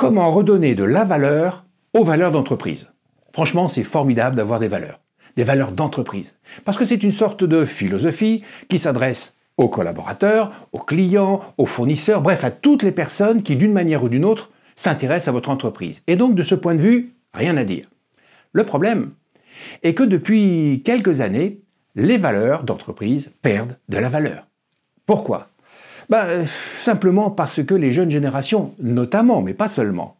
comment redonner de la valeur aux valeurs d'entreprise. Franchement, c'est formidable d'avoir des valeurs, des valeurs d'entreprise, parce que c'est une sorte de philosophie qui s'adresse aux collaborateurs, aux clients, aux fournisseurs, bref, à toutes les personnes qui, d'une manière ou d'une autre, s'intéressent à votre entreprise. Et donc, de ce point de vue, rien à dire. Le problème est que depuis quelques années, les valeurs d'entreprise perdent de la valeur. Pourquoi bah, euh, simplement parce que les jeunes générations, notamment, mais pas seulement,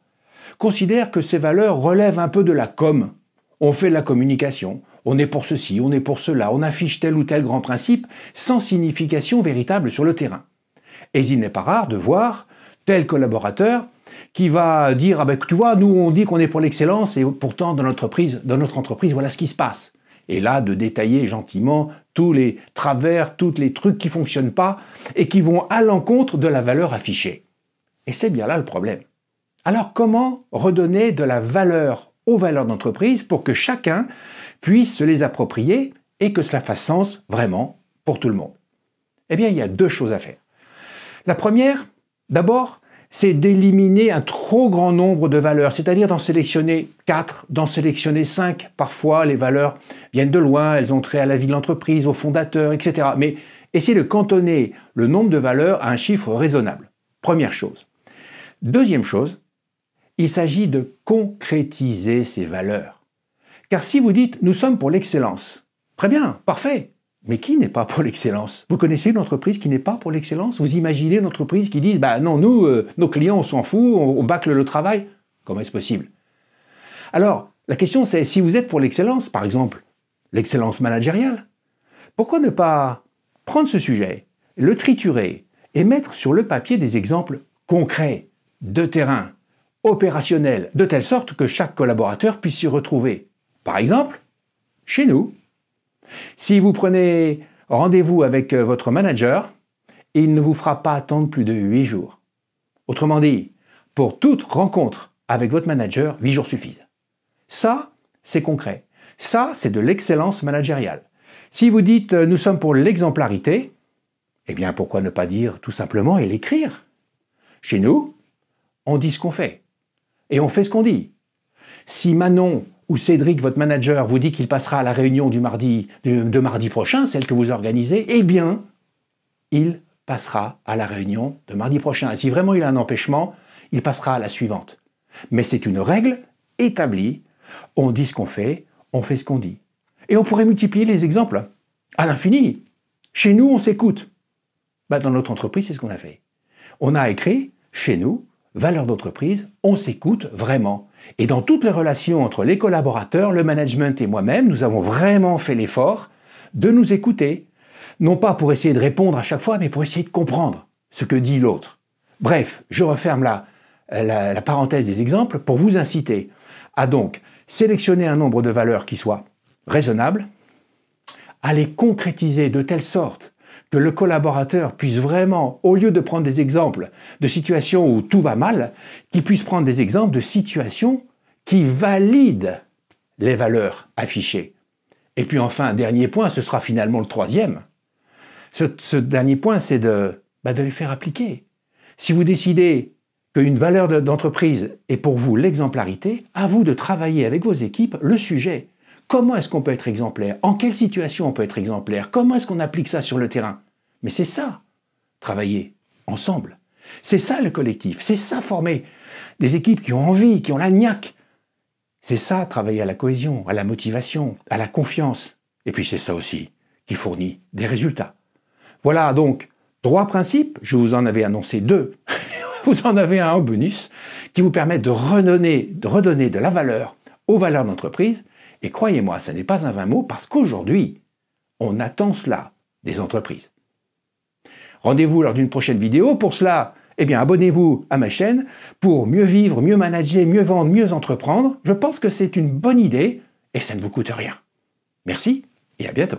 considèrent que ces valeurs relèvent un peu de la com. On fait de la communication, on est pour ceci, on est pour cela, on affiche tel ou tel grand principe sans signification véritable sur le terrain. Et il n'est pas rare de voir tel collaborateur qui va dire ah ben, tu vois nous on dit qu'on est pour l'excellence et pourtant dans notre entreprise voilà ce qui se passe et là de détailler gentiment tous les travers, tous les trucs qui fonctionnent pas et qui vont à l'encontre de la valeur affichée. Et c'est bien là le problème. Alors comment redonner de la valeur aux valeurs d'entreprise pour que chacun puisse se les approprier et que cela fasse sens vraiment pour tout le monde Eh bien, il y a deux choses à faire. La première, d'abord, c'est d'éliminer un trop grand nombre de valeurs, c'est-à-dire d'en sélectionner 4, d'en sélectionner 5. Parfois, les valeurs viennent de loin, elles ont trait à la vie de l'entreprise, au fondateur, etc. Mais essayez de cantonner le nombre de valeurs à un chiffre raisonnable. Première chose. Deuxième chose, il s'agit de concrétiser ces valeurs. Car si vous dites nous sommes pour l'excellence, très bien, parfait, mais qui n'est pas pour l'excellence Vous connaissez une entreprise qui n'est pas pour l'excellence Vous imaginez une entreprise qui dit « Bah non, nous, euh, nos clients, on s'en fout, on bâcle le travail Comment est-ce possible Alors, la question c'est si vous êtes pour l'excellence, par exemple, l'excellence managériale, pourquoi ne pas prendre ce sujet, le triturer et mettre sur le papier des exemples concrets, de terrain, opérationnels, de telle sorte que chaque collaborateur puisse s'y retrouver Par exemple, chez nous, si vous prenez rendez-vous avec euh, votre manager, il ne vous fera pas attendre plus de 8 jours. Autrement dit, pour toute rencontre avec votre manager, 8 jours suffisent. Ça, c'est concret. Ça, c'est de l'excellence managériale. Si vous dites euh, nous sommes pour l'exemplarité, eh bien pourquoi ne pas dire tout simplement et l'écrire Chez nous, on dit ce qu'on fait. Et on fait ce qu'on dit. Si Manon où Cédric, votre manager, vous dit qu'il passera à la réunion du mardi, de mardi prochain, celle que vous organisez, eh bien, il passera à la réunion de mardi prochain. Et si vraiment il a un empêchement, il passera à la suivante. Mais c'est une règle établie. On dit ce qu'on fait, on fait ce qu'on dit. Et on pourrait multiplier les exemples à l'infini. Chez nous, on s'écoute. Bah, dans notre entreprise, c'est ce qu'on a fait. On a écrit chez nous Valeurs d'entreprise, on s'écoute vraiment. Et dans toutes les relations entre les collaborateurs, le management et moi-même, nous avons vraiment fait l'effort de nous écouter. Non pas pour essayer de répondre à chaque fois, mais pour essayer de comprendre ce que dit l'autre. Bref, je referme la, la, la parenthèse des exemples pour vous inciter à donc sélectionner un nombre de valeurs qui soit raisonnable, à les concrétiser de telle sorte que le collaborateur puisse vraiment, au lieu de prendre des exemples de situations où tout va mal, qu'il puisse prendre des exemples de situations qui valident les valeurs affichées. Et puis enfin, dernier point, ce sera finalement le troisième. Ce, dernier point, c'est de, bah, de les faire appliquer. Si vous décidez qu'une valeur d'entreprise est pour vous l'exemplarité, à vous de travailler avec vos équipes le sujet. Comment est-ce qu'on peut être exemplaire En quelle situation on peut être exemplaire Comment est-ce qu'on applique ça sur le terrain Mais c'est ça, travailler ensemble. C'est ça le collectif, c'est ça former des équipes qui ont envie, qui ont la niaque. C'est ça travailler à la cohésion, à la motivation, à la confiance. Et puis c'est ça aussi qui fournit des résultats. Voilà donc trois principes, je vous en avais annoncé deux. vous en avez un en bonus qui vous permet de redonner, de redonner de la valeur aux valeurs d'entreprise et croyez-moi, ce n'est pas un vain mot parce qu'aujourd'hui, on attend cela des entreprises. Rendez-vous lors d'une prochaine vidéo. Pour cela, eh bien, abonnez-vous à ma chaîne pour mieux vivre, mieux manager, mieux vendre, mieux entreprendre. Je pense que c'est une bonne idée et ça ne vous coûte rien. Merci et à bientôt.